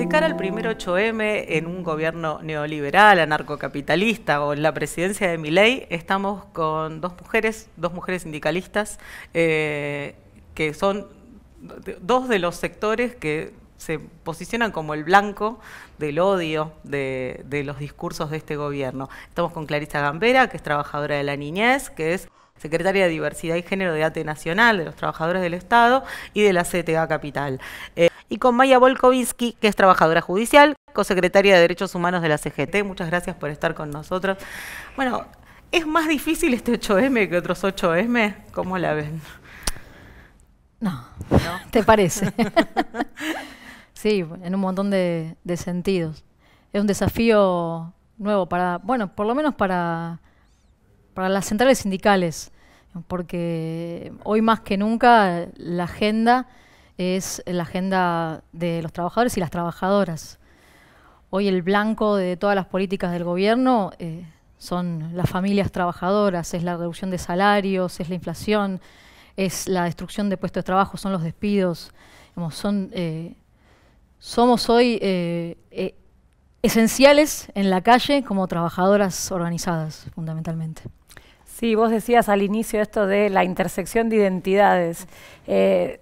de cara al primer 8M en un gobierno neoliberal, anarcocapitalista o en la presidencia de Miley, estamos con dos mujeres, dos mujeres sindicalistas, eh, que son dos de los sectores que se posicionan como el blanco del odio de, de los discursos de este gobierno. Estamos con Clarisa Gambera, que es trabajadora de la niñez, que es secretaria de Diversidad y Género de ATE Nacional, de los Trabajadores del Estado y de la CTA Capital. Eh, y con Maya Volkovinsky, que es trabajadora judicial, cosecretaria de Derechos Humanos de la CGT. Muchas gracias por estar con nosotros. Bueno, ¿es más difícil este 8M que otros 8M? ¿Cómo la ven? No, ¿te parece? sí, en un montón de, de sentidos. Es un desafío nuevo para, bueno, por lo menos para para las centrales sindicales, porque hoy más que nunca la agenda es la agenda de los trabajadores y las trabajadoras. Hoy el blanco de todas las políticas del gobierno eh, son las familias trabajadoras, es la reducción de salarios, es la inflación, es la destrucción de puestos de trabajo, son los despidos. son, eh, somos hoy eh, esenciales en la calle como trabajadoras organizadas, fundamentalmente. Sí, vos decías al inicio esto de la intersección de identidades. Eh,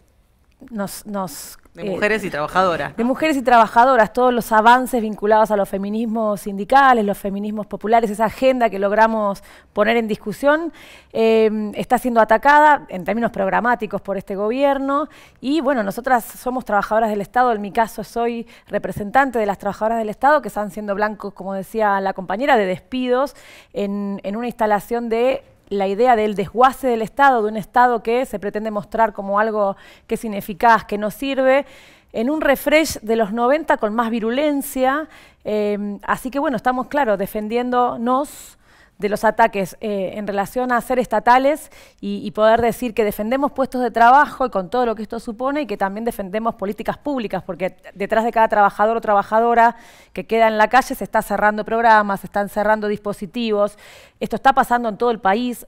nos, nos de mujeres y trabajadoras. De mujeres y trabajadoras, todos los avances vinculados a los feminismos sindicales, los feminismos populares, esa agenda que logramos poner en discusión, eh, está siendo atacada en términos programáticos por este gobierno. Y bueno, nosotras somos trabajadoras del Estado, en mi caso soy representante de las trabajadoras del Estado, que están siendo blancos, como decía la compañera, de despidos en una instalación de la idea del desguace del Estado, de un Estado que se pretende mostrar como algo que es ineficaz, que no sirve, en un refresh de los 90 con más virulencia. Eh, así que bueno, estamos, claro, defendiéndonos de los ataques eh, en relación a ser estatales y, y, poder decir que defendemos puestos de trabajo y con todo lo que esto supone y que también defendemos políticas públicas, porque detrás de cada trabajador o trabajadora que queda en la calle se está cerrando programas, se están cerrando dispositivos. Esto está pasando en todo el país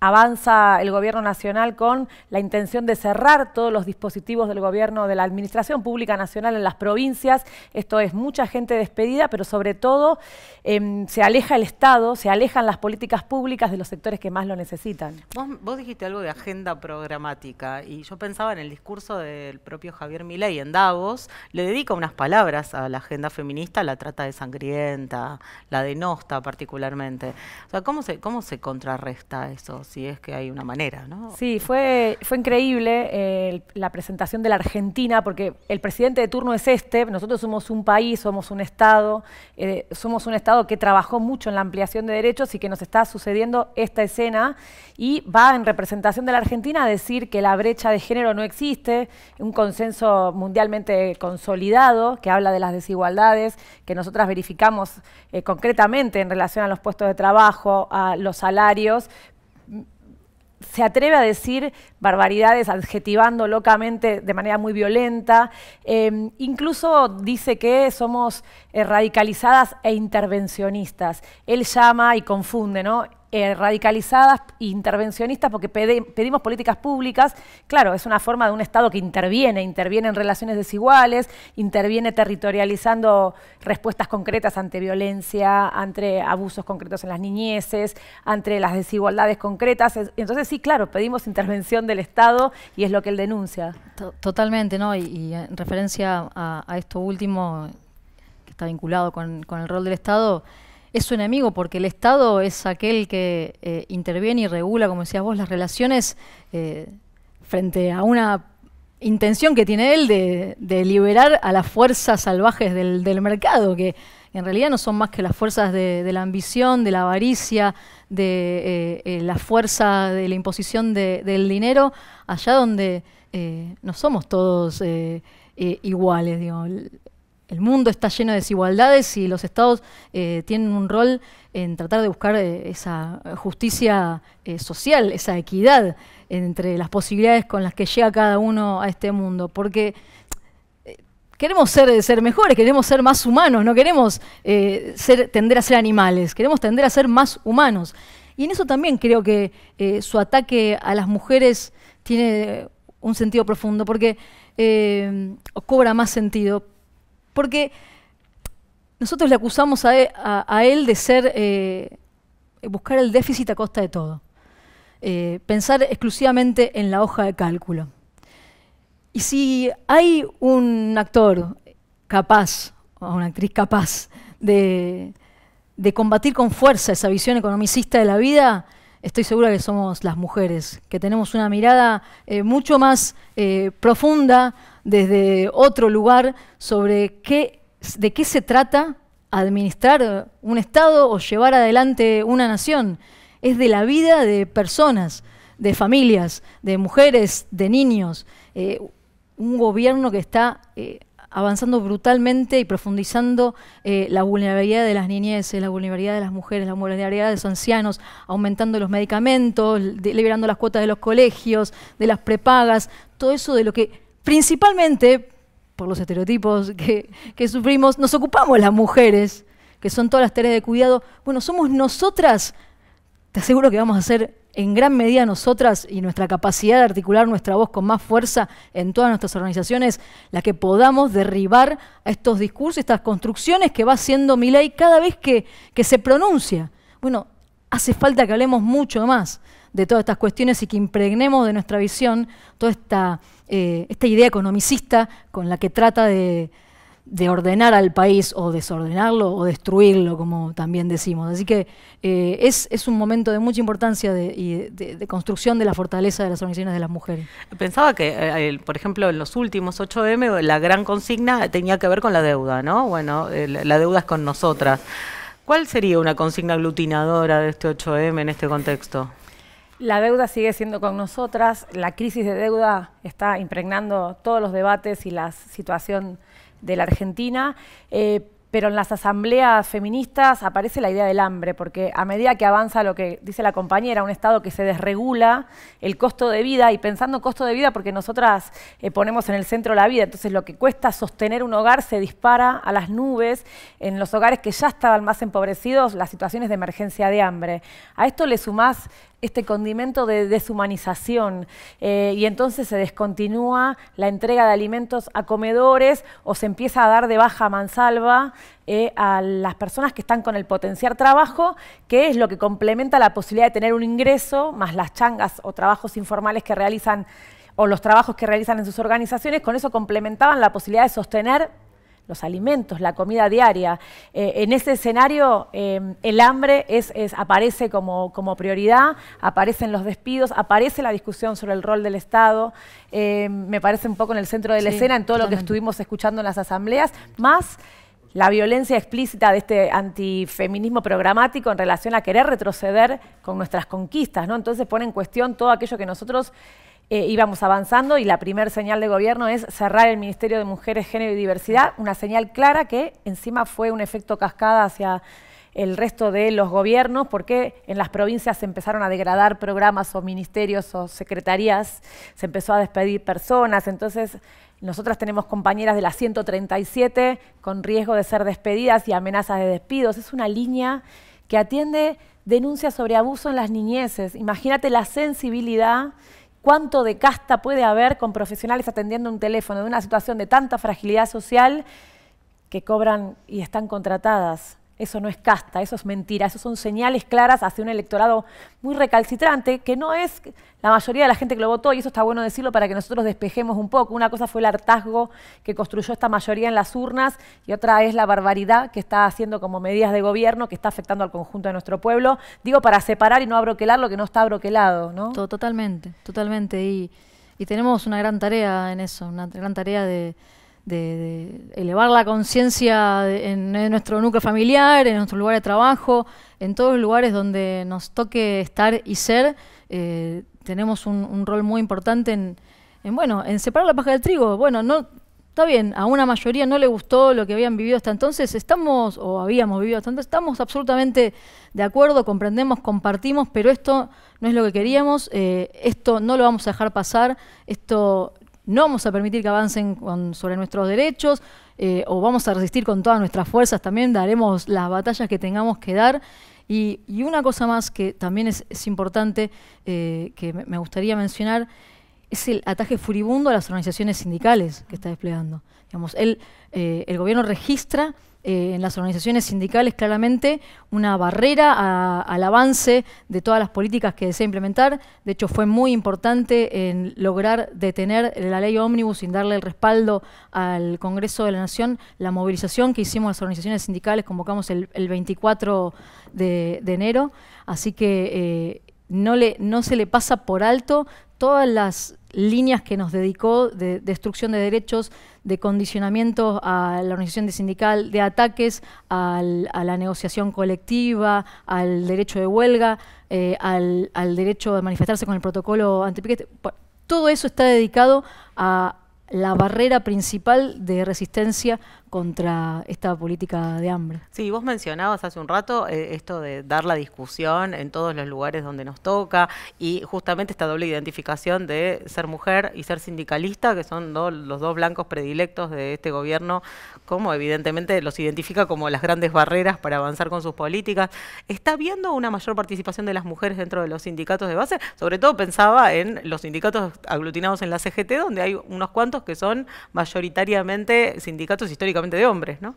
avanza el Gobierno Nacional con la intención de cerrar todos los dispositivos del Gobierno de la Administración Pública Nacional en las provincias. Esto es mucha gente despedida, pero sobre todo em, se aleja el Estado, se alejan las políticas públicas de los sectores que más lo necesitan. Vos, dijiste algo de agenda programática y yo pensaba en el discurso del propio Javier Milei en Davos, le dedico unas palabras a la agenda feminista, la trata de sangrienta, la denosta particularmente. O sea, ¿cómo se, cómo se contrarresta eso? si es que hay una manera, ¿no? Sí, fue, fue increíble eh, la presentación de la Argentina, porque el presidente de turno es este, nosotros somos un país, somos un Estado, eh, somos un Estado que trabajó mucho en la ampliación de derechos y que nos está sucediendo esta escena, y va en representación de la Argentina a decir que la brecha de género no existe, un consenso mundialmente consolidado que habla de las desigualdades, que nosotras verificamos eh, concretamente en relación a los puestos de trabajo, a los salarios, se atreve a decir barbaridades adjetivando locamente de manera muy violenta. Em, incluso dice que somos eh, radicalizadas e intervencionistas. Él llama y confunde, ¿no? Eh, radicalizadas radicalizadas e intervencionistas porque pedimos políticas públicas. Claro, es una forma de un Estado que interviene, interviene en relaciones desiguales, interviene territorializando respuestas concretas ante violencia, ante abusos concretos en las niñeces, ante las desigualdades concretas. Entonces sí, claro, pedimos intervención del Estado y es lo que él denuncia. Totalmente, ¿no? Y, en referencia a, esto último, que está vinculado con el rol del Estado, es su enemigo, porque el Estado es aquel que eh, interviene y regula, como decías vos, las relaciones eh, frente a una intención que tiene él de, liberar a las fuerzas salvajes del, mercado, que en realidad no son más que las fuerzas de, la ambición, de la avaricia, de eh, la fuerza de la imposición del dinero, allá donde no somos todos iguales. Digo el mundo está lleno de desigualdades y los estados eh, tienen un rol en tratar de buscar eh, esa justicia eh, social, esa equidad entre las posibilidades con las que llega cada uno a este mundo, porque queremos ser, ser mejores, queremos ser más humanos, no queremos tender a ser animales, queremos tender a ser más humanos. Y en eso también creo que su ataque a las mujeres tiene un sentido profundo, porque cobra más sentido, porque nosotros le acusamos a, e, él de ser, eh, buscar el déficit a costa de todo. Eh, pensar exclusivamente en la hoja de cálculo. Y si hay un actor capaz, o una actriz capaz, de, combatir con fuerza esa visión economicista de la vida, estoy segura que somos las mujeres, que tenemos una mirada eh, mucho más profunda desde otro lugar sobre qué, de qué se trata administrar un Estado o llevar adelante una nación. Es de la vida de personas, de familias, de mujeres, de niños. Eh, un gobierno que está eh, avanzando brutalmente y profundizando eh, la vulnerabilidad de las niñeces, la vulnerabilidad de las mujeres, la vulnerabilidad de los ancianos, aumentando los medicamentos, liberando las cuotas de los colegios, de las prepagas, todo eso de lo que principalmente por los estereotipos que, sufrimos, nos ocupamos las mujeres, que son todas las tareas de cuidado. Bueno, somos nosotras, te aseguro que vamos a ser en gran medida nosotras y nuestra capacidad de articular nuestra voz con más fuerza en todas nuestras organizaciones, la que podamos derribar a estos discursos, estas construcciones que va haciendo mi cada vez que, que se pronuncia. Bueno, hace falta que hablemos mucho más de todas estas cuestiones y que impregnemos de nuestra visión toda esta, eh, esta idea economicista con la que trata de, ordenar al país o desordenarlo o destruirlo, como también decimos. Así que eh, es, un momento de mucha importancia de, y de, construcción de la fortaleza de las organizaciones de las mujeres. Pensaba que, eh, por ejemplo, en los últimos 8M la gran consigna tenía que ver con la deuda, ¿no? Bueno, la deuda es con nosotras. ¿Cuál sería una consigna aglutinadora de este 8M en este contexto? La deuda sigue siendo con nosotras, la crisis de deuda está impregnando todos los debates y la situación de la Argentina, eh, pero en las asambleas feministas aparece la idea del hambre, porque a medida que avanza lo que dice la compañera, un Estado que se desregula el costo de vida, y pensando costo de vida porque nosotras eh, ponemos en el centro la vida, entonces lo que cuesta sostener un hogar se dispara a las nubes, en los hogares que ya estaban más empobrecidos, las situaciones de emergencia de hambre. A esto le sumás este condimento de deshumanización eh, y entonces se descontinúa la entrega de alimentos a comedores o se empieza a dar de baja mansalva eh, a las personas que están con el potenciar trabajo, que es lo que complementa la posibilidad de tener un ingreso, más las changas o trabajos informales que realizan o los trabajos que realizan en sus organizaciones, con eso complementaban la posibilidad de sostener los alimentos, la comida diaria. Eh, en ese escenario em, el hambre es, aparece como, como, prioridad, aparecen los despidos, aparece la discusión sobre el rol del Estado, em, me parece un poco en el centro de la escena, en todo lo que estuvimos escuchando en las asambleas, más la violencia explícita de este antifeminismo programático en relación a querer retroceder con nuestras conquistas, ¿no? Entonces pone en cuestión todo aquello que nosotros eh, íbamos avanzando y la primer señal de gobierno es cerrar el Ministerio de Mujeres, Género y Diversidad, una señal clara que encima fue un efecto cascada hacia el resto de los gobiernos, porque en las provincias se empezaron a degradar programas o ministerios o secretarías, se empezó a despedir personas, entonces nosotras tenemos compañeras de las 137 con riesgo de ser despedidas y amenazas de despidos, es una línea que atiende denuncias sobre abuso en las niñeces, imagínate la sensibilidad cuánto de casta puede haber con profesionales atendiendo un teléfono de una situación de tanta fragilidad social que cobran y están contratadas eso no es casta, eso es mentira, eso son señales claras hacia un electorado muy recalcitrante, que no es la mayoría de la gente que lo votó, y eso está bueno decirlo para que nosotros despejemos un poco. Una cosa fue el hartazgo que construyó esta mayoría en las urnas, y otra es la barbaridad que está haciendo como medidas de gobierno, que está afectando al conjunto de nuestro pueblo, digo, para separar y no abroquelar lo que no está abroquelado, ¿no? Totalmente, totalmente, y, y tenemos una gran tarea en eso, una gran tarea de de, elevar la conciencia en, nuestro núcleo familiar, en nuestro lugar de trabajo, en todos los lugares donde nos toque estar y ser, eh, tenemos un, rol muy importante en, bueno, en separar la paja del trigo. Bueno, no, está bien, a una mayoría no le gustó lo que habían vivido hasta entonces, estamos, o habíamos vivido hasta entonces, estamos absolutamente de acuerdo, comprendemos, compartimos, pero esto no es lo que queríamos, eh, esto no lo vamos a dejar pasar, esto no vamos a permitir que avancen con, sobre nuestros derechos eh, o vamos a resistir con todas nuestras fuerzas también, daremos las batallas que tengamos que dar. Y, una cosa más que también es, importante, eh, que me gustaría mencionar, es el ataque furibundo a las organizaciones sindicales que está desplegando. Digamos, él, eh, el gobierno registra eh, en las organizaciones sindicales claramente una barrera al avance de todas las políticas que desea implementar. De hecho, fue muy importante en lograr detener la ley ómnibus sin darle el respaldo al Congreso de la Nación. La movilización que hicimos las organizaciones sindicales convocamos el, 24 de, enero. Así que eh, no, le, no se le pasa por alto todas las líneas que nos dedicó de destrucción de derechos, de condicionamiento a la organización de sindical, de ataques a la negociación colectiva, al derecho de huelga, eh, al, al, derecho de manifestarse con el protocolo antipiquete. Todo eso está dedicado a la barrera principal de resistencia contra esta política de hambre. Sí, vos mencionabas hace un rato eh, esto de dar la discusión en todos los lugares donde nos toca y justamente esta doble identificación de ser mujer y ser sindicalista, que son los dos blancos predilectos de este gobierno, como evidentemente los identifica como las grandes barreras para avanzar con sus políticas. ¿Está viendo una mayor participación de las mujeres dentro de los sindicatos de base? Sobre todo pensaba en los sindicatos aglutinados en la CGT, donde hay unos cuantos que son mayoritariamente sindicatos históricos de hombres, ¿no?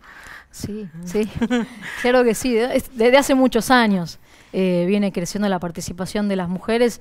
Sí, sí, claro que sí. Desde hace muchos años eh, viene creciendo la participación de las mujeres.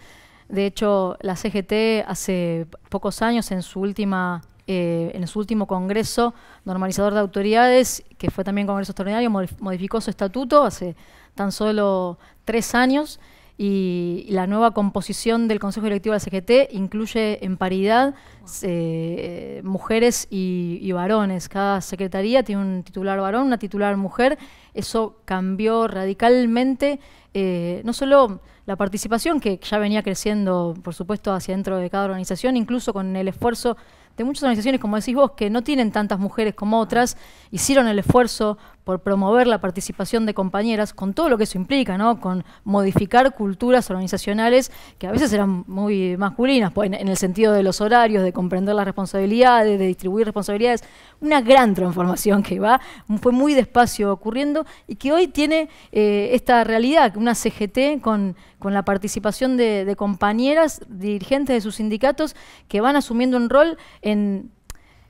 De hecho, la CGT hace pocos años, en su última, eh, en su último congreso normalizador de autoridades, que fue también congreso extraordinario, modificó su estatuto hace tan solo tres años y la nueva composición del Consejo Directivo de la CGT incluye en paridad eh, eh, mujeres y, varones. Cada secretaría tiene un titular varón, una titular mujer. Eso cambió radicalmente eh, no solo la participación, que ya venía creciendo, por supuesto, hacia dentro de cada organización, incluso con el esfuerzo de muchas organizaciones, como decís vos, que no tienen tantas mujeres como otras, hicieron el esfuerzo por promover la participación de compañeras, con todo lo que eso implica, ¿no? Con modificar culturas organizacionales que a veces eran muy masculinas, pues, en, el sentido de los horarios, de comprender las responsabilidades, de distribuir responsabilidades. Una gran transformación que va, fue muy despacio ocurriendo y que hoy tiene eh, esta realidad, una CGT con, la participación de, compañeras dirigentes de sus sindicatos que van asumiendo un rol en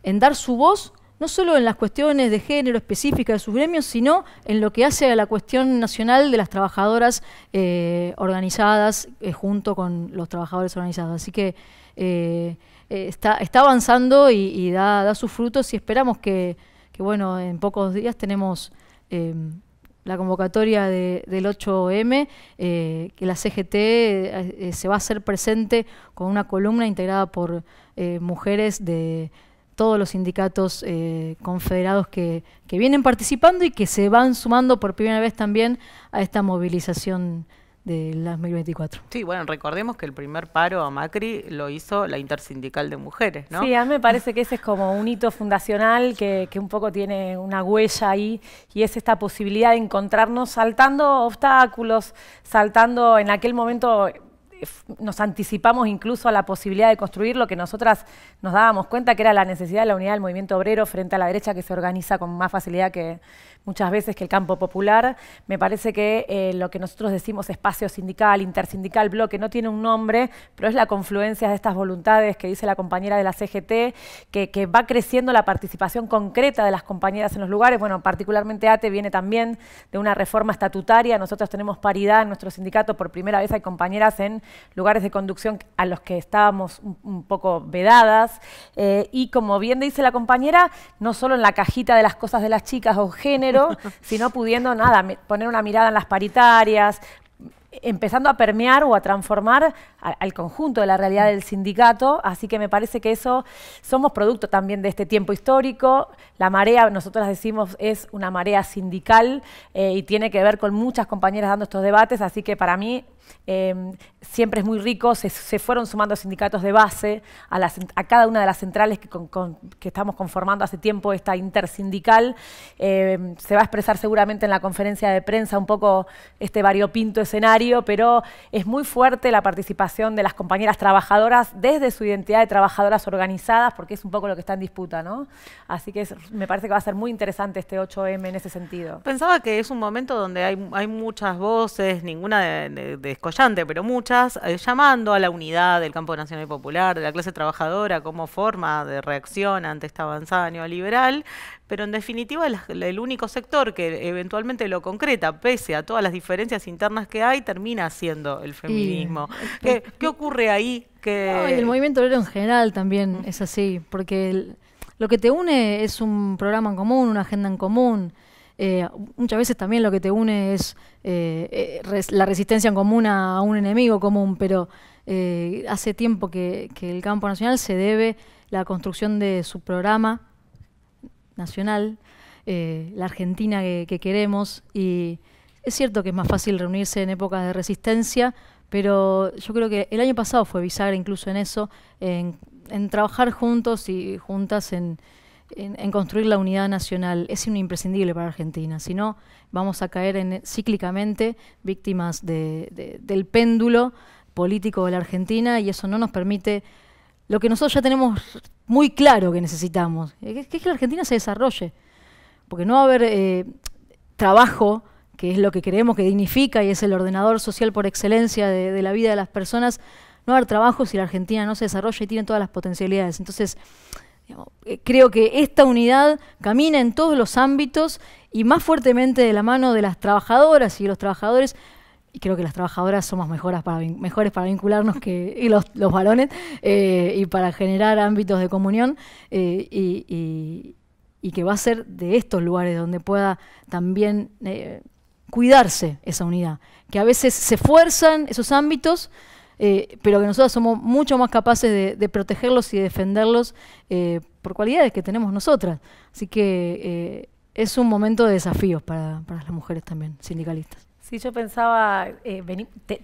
en dar su voz no solo en las cuestiones de género específicas de sus gremios, sino en lo que hace a la cuestión nacional de las trabajadoras eh, organizadas eh, junto con los trabajadores organizados. Así que eh, está, avanzando y, da, sus frutos y esperamos que, bueno, en pocos días tenemos em, la convocatoria del 8M, que la CGT se va a hacer presente con una columna integrada por mujeres de, todos los sindicatos eh, confederados que, vienen participando y que se van sumando por primera vez también a esta movilización del 2024. Sí, bueno, recordemos que el primer paro a Macri lo hizo la Intersindical de Mujeres, ¿no? Sí, a mí me parece que ese es como un hito fundacional que un poco tiene una huella ahí y es esta posibilidad de encontrarnos saltando obstáculos, saltando en aquel momento nos anticipamos incluso a la posibilidad de construir lo que nosotras nos dábamos cuenta que era la necesidad de la unidad del movimiento obrero frente a la derecha que se organiza con más facilidad que, muchas veces que el campo popular. Me parece que eh, lo que nosotros decimos espacio sindical, intersindical, bloque, no tiene un nombre, pero es la confluencia de estas voluntades que dice la compañera de la CGT, que, va creciendo la participación concreta de las compañeras en los lugares. Bueno, particularmente ATE viene también de una reforma estatutaria. Nosotros tenemos paridad en nuestro sindicato. Por primera vez hay compañeras en lugares de conducción a los que estábamos un, poco vedadas. Eh, y como bien dice la compañera, no solo en la cajita de las cosas de las chicas o género, si no pudiendo nada, poner una mirada en las paritarias, empezando a permear o a transformar al conjunto de la realidad del sindicato, así que me parece que eso somos producto también de este tiempo histórico, la marea, nosotros decimos, es una marea sindical eh, y tiene que ver con muchas compañeras dando estos debates, así que para mí em, siempre es muy rico, se, fueron sumando sindicatos de base a, cada una de las centrales que, estamos conformando hace tiempo, esta intersindical, em, se va a expresar seguramente en la conferencia de prensa un poco este variopinto escenario, pero es muy fuerte la participación de las compañeras trabajadoras desde su identidad de trabajadoras organizadas, porque es un poco lo que está en disputa, ¿no? Así que me parece que va a ser muy interesante este 8M en ese sentido. Pensaba que es un momento donde hay, muchas voces, ninguna de, escollante, pero muchas, eh, llamando a la unidad del campo nacional y popular, de la clase trabajadora como forma de reacción ante esta avanzada neoliberal, pero en definitiva el, el único sector que eventualmente lo concreta, pese a todas las diferencias internas que hay, termina siendo el feminismo? ¿Qué, ocurre ahí? Que... el movimiento obrero en general también es así, porque lo que te une es un programa en común, una agenda en común. Eh, muchas veces también lo que te une es eh, eh, la resistencia en común a, un enemigo común, pero hace tiempo que, el campo nacional se debe la construcción de su programa nacional, la Argentina que queremos y es cierto que es más fácil reunirse en épocas de resistencia, pero yo creo que el año pasado fue bizarro incluso en eso, en, trabajar juntos y juntas en, construir la unidad nacional. Es imprescindible para Argentina, si no vamos a caer en, cíclicamente víctimas del péndulo político de la Argentina y eso no nos permite lo que nosotros ya tenemos muy claro que necesitamos, que es que la Argentina se desarrolle, porque no va a haber eh, trabajo que es lo que creemos que dignifica y es el ordenador social por excelencia de, la vida de las personas, no va a haber trabajo si la Argentina no se desarrolla y tiene todas las potencialidades. Entonces, eh, creo que esta unidad camina en todos los ámbitos y más fuertemente de la mano de las trabajadoras y los trabajadores. Y creo que las trabajadoras somos mejores para vincularnos que los, varones eh, y para generar ámbitos de comunión. Eh, y, que va a ser de estos lugares donde pueda también cuidarse esa unidad, que a veces se fuerzan esos ámbitos, eh, pero que nosotros somos mucho más capaces de, protegerlos y defenderlos eh, por cualidades que tenemos nosotras. Así que eh, es un momento de desafíos para las mujeres también, sindicalistas. Sí, yo pensaba, eh,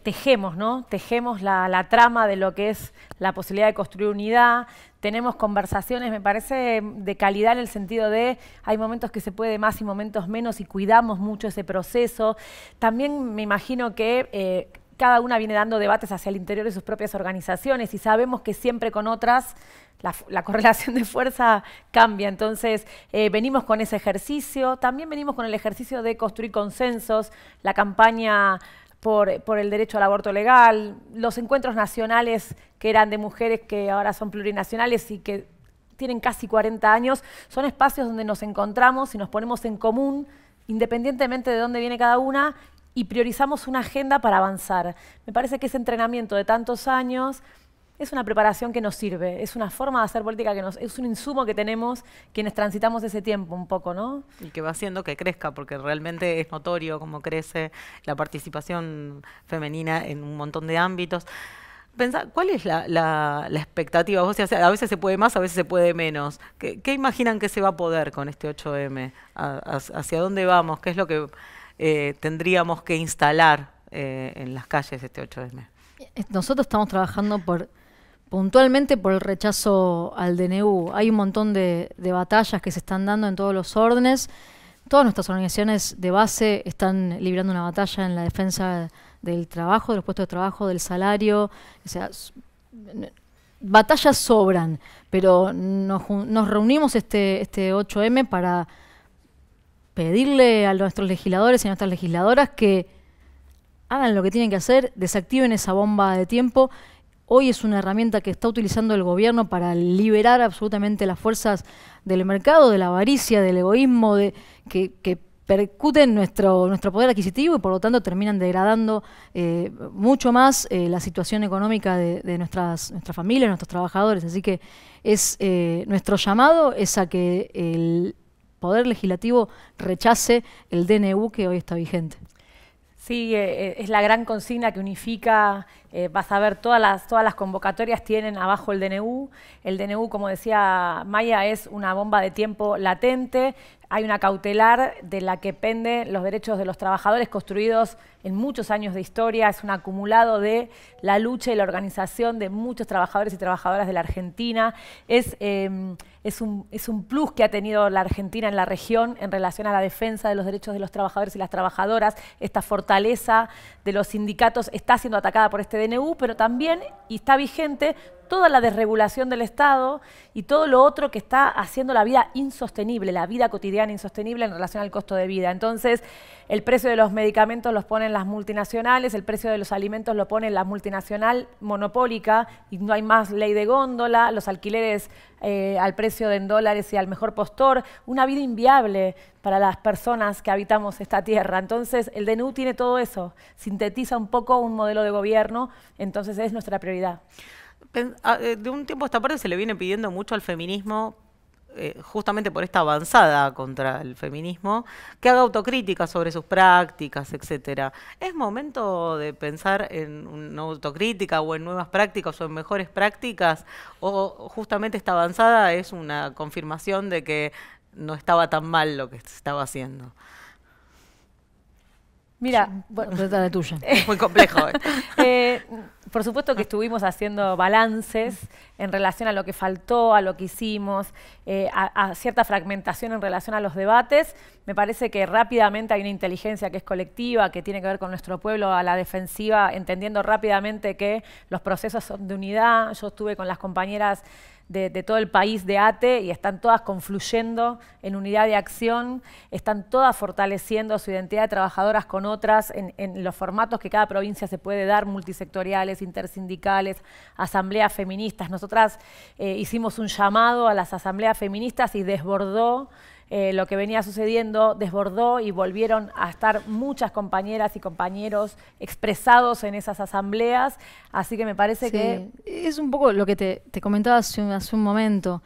tejemos, ¿no? Tejemos la, trama de lo que es la posibilidad de construir unidad. Tenemos conversaciones, me parece, de calidad en el sentido de hay momentos que se puede más y momentos menos y cuidamos mucho ese proceso. También me imagino que eh, cada una viene dando debates hacia el interior de sus propias organizaciones y sabemos que siempre con otras la, correlación de fuerza cambia. Entonces, eh, venimos con ese ejercicio, también venimos con el ejercicio de construir consensos, la campaña por, por, el derecho al aborto legal, los encuentros nacionales que eran de mujeres que ahora son plurinacionales y que tienen casi 40 años, son espacios donde nos encontramos y nos ponemos en común independientemente de dónde viene cada una y priorizamos una agenda para avanzar. Me parece que ese entrenamiento de tantos años es una preparación que nos sirve, es una forma de hacer política que nos, es un insumo que tenemos quienes transitamos ese tiempo un poco, ¿no? Y que va haciendo que crezca, porque realmente es notorio cómo crece la participación femenina en un montón de ámbitos. ¿cuál es la, expectativa? O sea, a veces se puede más, a veces se puede menos. ¿Qué, qué imaginan que se va a poder con este 8M? ¿Hacia dónde vamos? ¿Qué es lo que eh, tendríamos que instalar eh, en las calles este 8M? Eh, nosotros estamos trabajando por puntualmente por el rechazo al DNU. Hay un montón de, batallas que se están dando en todos los órdenes. Todas nuestras organizaciones de base están librando una batalla en la defensa del trabajo, de los puestos de trabajo, del salario. O sea, batallas sobran, pero nos, nos reunimos este, este 8M para pedirle a nuestros legisladores y a nuestras legisladoras que hagan lo que tienen que hacer, desactiven esa bomba de tiempo. Hoy es una herramienta que está utilizando el gobierno para liberar absolutamente las fuerzas del mercado, de la avaricia, del egoísmo, que, percuten nuestro, nuestro poder adquisitivo y por lo tanto terminan degradando eh, mucho más eh, la situación económica de, nuestras, nuestras familias, nuestros trabajadores. Así que es eh, nuestro llamado es a que el, Poder Legislativo rechace el DNU que hoy está vigente. Sí, eh, eh, es la gran consigna que unifica eh, vas a ver todas las, todas las convocatorias tienen abajo el DNU. El DNU, como decía Maya, es una bomba de tiempo latente. Hay una cautelar de la que pende los derechos de los trabajadores construidos en muchos años de historia. Es un acumulado de la lucha y la organización de muchos trabajadores y trabajadoras de la Argentina. Es, em, es, es un plus que ha tenido la Argentina en la región en relación a la defensa de los derechos de los trabajadores y las trabajadoras. Esta fortaleza de los sindicatos está siendo atacada por este DNU, pero también, y está vigente, toda la desregulación del Estado y todo lo otro que está haciendo la vida insostenible, la vida cotidiana insostenible en relación al costo de vida. Entonces, el precio de los medicamentos los ponen las multinacionales, el precio de los alimentos lo pone la multinacional monopólica y no hay más ley de góndola, los alquileres eh, al precio de en dólares y al mejor postor, una vida inviable para las personas que habitamos esta tierra. Entonces, el DNU tiene todo eso, sintetiza un poco un modelo de gobierno, entonces es nuestra prioridad. Ah, eh, de un tiempo a esta parte se le viene pidiendo mucho al feminismo, eh, justamente por esta avanzada contra el feminismo, que haga autocrítica sobre sus prácticas, etcétera. ¿Es momento de pensar en una autocrítica o en nuevas prácticas o en mejores prácticas? ¿O justamente esta avanzada es una confirmación de que no estaba tan mal lo que se estaba haciendo? Mira, bueno, de tuya. Es muy complejo. Eh. Eh, por supuesto que estuvimos haciendo balances en relación a lo que faltó, a lo que hicimos, eh, a, cierta fragmentación en relación a los debates. Me parece que rápidamente hay una inteligencia que es colectiva, que tiene que ver con nuestro pueblo a la defensiva, entendiendo rápidamente que los procesos son de unidad. Yo estuve con las compañeras de, todo el país de ATE y están todas confluyendo en unidad de acción, están todas fortaleciendo su identidad de trabajadoras con otras en, los formatos que cada provincia se puede dar, multisectoriales, intersindicales, asambleas feministas. Nosotras eh, hicimos un llamado a las asambleas feministas y desbordó eh, lo que venía sucediendo desbordó y volvieron a estar muchas compañeras y compañeros expresados en esas asambleas. Así que me parece que... Es un poco lo que te, comentaba hace un, momento.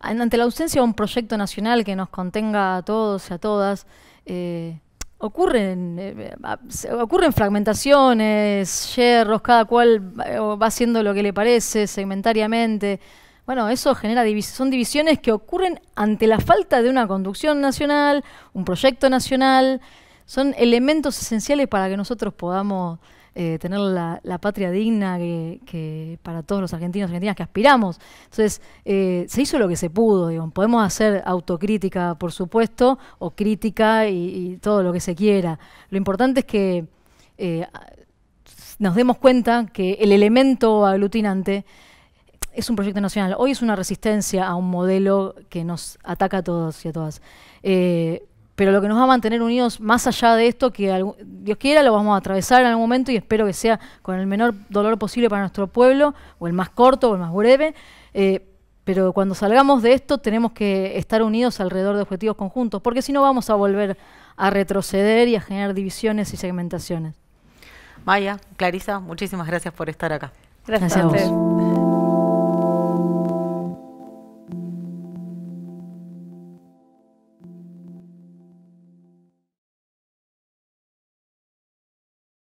Ante la ausencia de un proyecto nacional que nos contenga a todos y a todas, eh, ocurren, eh, ocurren fragmentaciones, yerros, cada cual va haciendo lo que le parece segmentariamente. Bueno, eso genera son divisiones que ocurren ante la falta de una conducción nacional, un proyecto nacional. Son elementos esenciales para que nosotros podamos eh, tener la, patria digna que, para todos los argentinos y argentinas que aspiramos. Entonces, eh, se hizo lo que se pudo, podemos hacer autocrítica, por supuesto, o crítica y, todo lo que se quiera. Lo importante es que eh, nos demos cuenta que el elemento aglutinante es un proyecto nacional. Hoy es una resistencia a un modelo que nos ataca a todos y a todas. Eh, pero lo que nos va a mantener unidos más allá de esto, que Dios quiera, lo vamos a atravesar en algún momento y espero que sea con el menor dolor posible para nuestro pueblo, o el más corto o el más breve. Eh, pero cuando salgamos de esto tenemos que estar unidos alrededor de objetivos conjuntos, porque si no vamos a volver a retroceder y a generar divisiones y segmentaciones. Maya, Clarisa, muchísimas gracias por estar acá. Gracias, gracias a vos.